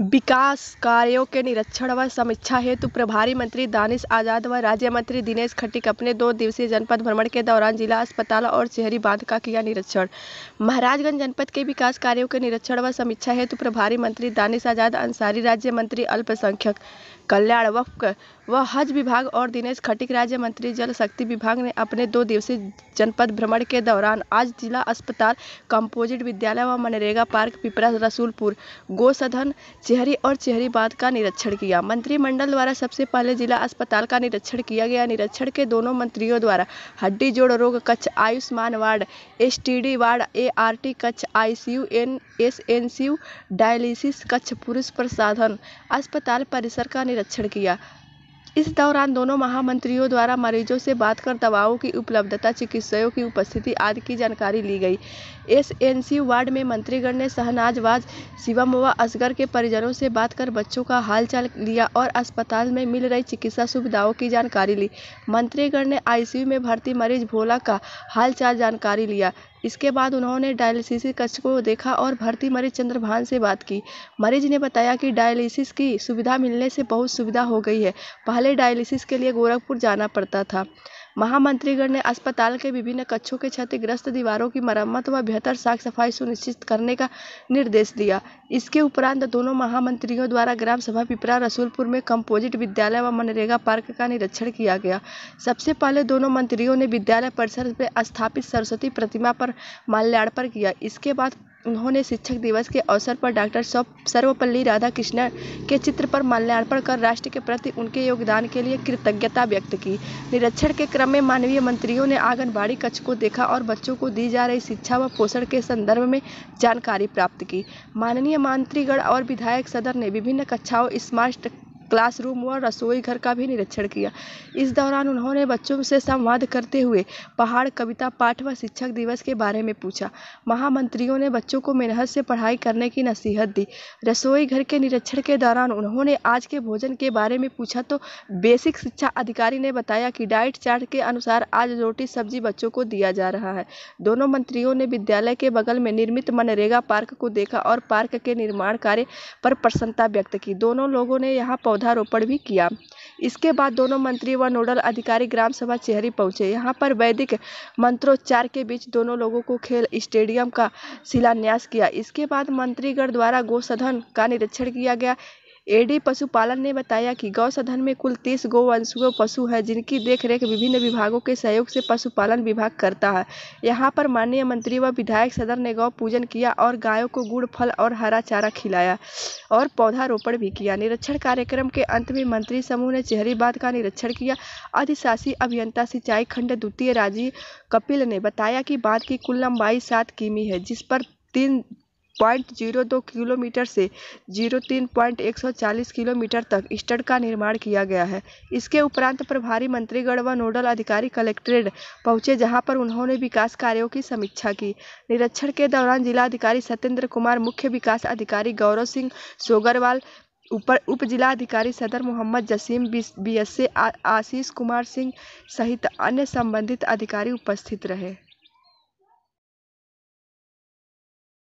विकास कार्यों के निरीक्षण व समीक्षा हेतु प्रभारी मंत्री दानिश आज़ाद व राज्य मंत्री दिनेश खट्टिक अपने दो दिवसीय जनपद भ्रमण के दौरान जिला अस्पताल और शहरी बांध का किया निरीक्षण महाराजगंज जनपद के विकास कार्यों के निरीक्षण व समीक्षा हेतु प्रभारी मंत्री दानिश आज़ाद अंसारी राज्य मंत्री अल्पसंख्यक कल्याण वक्फ व हज विभाग और दिनेश खटिक राज्य मंत्री जल शक्ति विभाग ने अपने दो दिवसीय जनपद भ्रमण के दौरान आज जिला अस्पताल कंपोजिट विद्यालय व मनरेगा पार्क पिपरा रसूलपुर गोसधन चेहरी और चेहरी बांध का निरीक्षण किया मंत्रिमंडल द्वारा सबसे पहले जिला अस्पताल का निरीक्षण किया गया निरीक्षण के दोनों मंत्रियों द्वारा हड्डी जोड़ रोग कच्छ Ayushman ward S ward A R T कच्छ I C U N S N C U dialysis कच्छ पुरुष प्रसाधन अस्पताल परिसर का निरीक्षण किया इस दौरान दोनों महामंत्रियों द्वारा मरीजों से बात कर दवाओं की उपलब्धता चिकित्सकों की उपस्थिति आदि की जानकारी ली गई एसएनसी वार्ड में मंत्रीगण ने सहनाजवाज शिवम व असगर के परिजनों से बात कर बच्चों का हालचाल लिया और अस्पताल में मिल रही चिकित्सा सुविधाओं की जानकारी ली मंत्रीगण ने आईसीयू में भर्ती मरीज भोला का हालचाल जानकारी लिया इसके बाद उन्होंने डायलिसिस कक्ष को देखा और भर्ती मरीज चंद्रभान से बात की मरीज ने बताया कि डायलिसिस की सुविधा मिलने से बहुत सुविधा हो गई है पहले डायलिसिस के लिए गोरखपुर जाना पड़ता था महामंत्रीगण ने अस्पताल के विभिन्न कक्षों के क्षतिग्रस्त दीवारों की मरम्मत व बेहतर साफ सफाई सुनिश्चित करने का निर्देश दिया इसके उपरांत दोनों महामंत्रियों द्वारा ग्राम सभा पिपरा रसूलपुर में कंपोजिट विद्यालय व मनरेगा पार्क का निरीक्षण किया गया सबसे पहले दोनों मंत्रियों ने विद्यालय परिसर में स्थापित सरस्वती प्रतिमा पर माल्यार्पण किया इसके बाद उन्होंने शिक्षक दिवस के अवसर पर डॉक्टर सर्वपल्ली राधाकृष्णन के चित्र पर माल्यार्पण कर राष्ट्र के प्रति उनके योगदान के लिए कृतज्ञता व्यक्त की निरीक्षण के क्रम में मानवीय मंत्रियों ने आंगनबाड़ी कक्ष को देखा और बच्चों को दी जा रही शिक्षा व पोषण के संदर्भ में जानकारी प्राप्त की माननीय मंत्रीगण और विधायक सदर ने विभिन्न कक्षाओं स्मार्ट क्लासरूम व रसोई घर का भी निरीक्षण किया इस दौरान उन्होंने बच्चों से संवाद करते हुए पहाड़ कविता पाठ व शिक्षक दिवस के बारे में पूछा महामंत्रियों ने बच्चों को मेहनत से पढ़ाई करने की नसीहत दी रसोई घर के निरीक्षण के दौरान उन्होंने आज के भोजन के बारे में पूछा तो बेसिक शिक्षा अधिकारी ने बताया कि डाइट चार्ट के अनुसार आज रोटी सब्जी बच्चों को दिया जा रहा है दोनों मंत्रियों ने विद्यालय के बगल में निर्मित मनरेगा पार्क को देखा और पार्क के निर्माण कार्य पर प्रसन्नता व्यक्त की दोनों लोगों ने यहाँ पौधारोपण भी किया इसके बाद दोनों मंत्री व नोडल अधिकारी ग्राम सभा चेहरी पहुंचे यहां पर वैदिक मंत्रोच्चार के बीच दोनों लोगों को खेल स्टेडियम का शिलान्यास किया इसके बाद मंत्रीगढ़ द्वारा गौसदन का निरीक्षण किया गया एडी पशुपालन ने बताया कि गौ सदन में कुल तीस गौ पशु हैं जिनकी देखरेख विभिन्न विभागों के सहयोग से पशुपालन विभाग करता है यहां पर माननीय मंत्री व विधायक सदर ने गौ पूजन किया और गायों को गुड़ फल और हरा चारा खिलाया और पौधारोपण भी किया निरीक्षण कार्यक्रम के अंत में मंत्री समूह ने चेहरीबाद का निरीक्षण किया अधिशासी अभियंता सिंचाई खंड द्वितीय राजीव कपिल ने बताया कि बाँध की कुल लंबाई सात किमी है जिस पर तीन पॉइंट जीरो दो किलोमीटर से जीरो तीन पॉइंट एक सौ चालीस किलोमीटर तक स्टड का निर्माण किया गया है इसके उपरांत प्रभारी मंत्रीगढ़ व नोडल अधिकारी कलेक्ट्रेट पहुंचे जहां पर उन्होंने विकास कार्यों की समीक्षा की निरीक्षण के दौरान जिलाधिकारी सत्येंद्र कुमार मुख्य विकास अधिकारी गौरव सिंह सोगरवाल ऊपर उप जिलाधिकारी सदर मोहम्मद जसीम बी एस आशीष कुमार सिंह सहित अन्य संबंधित अधिकारी उपस्थित रहे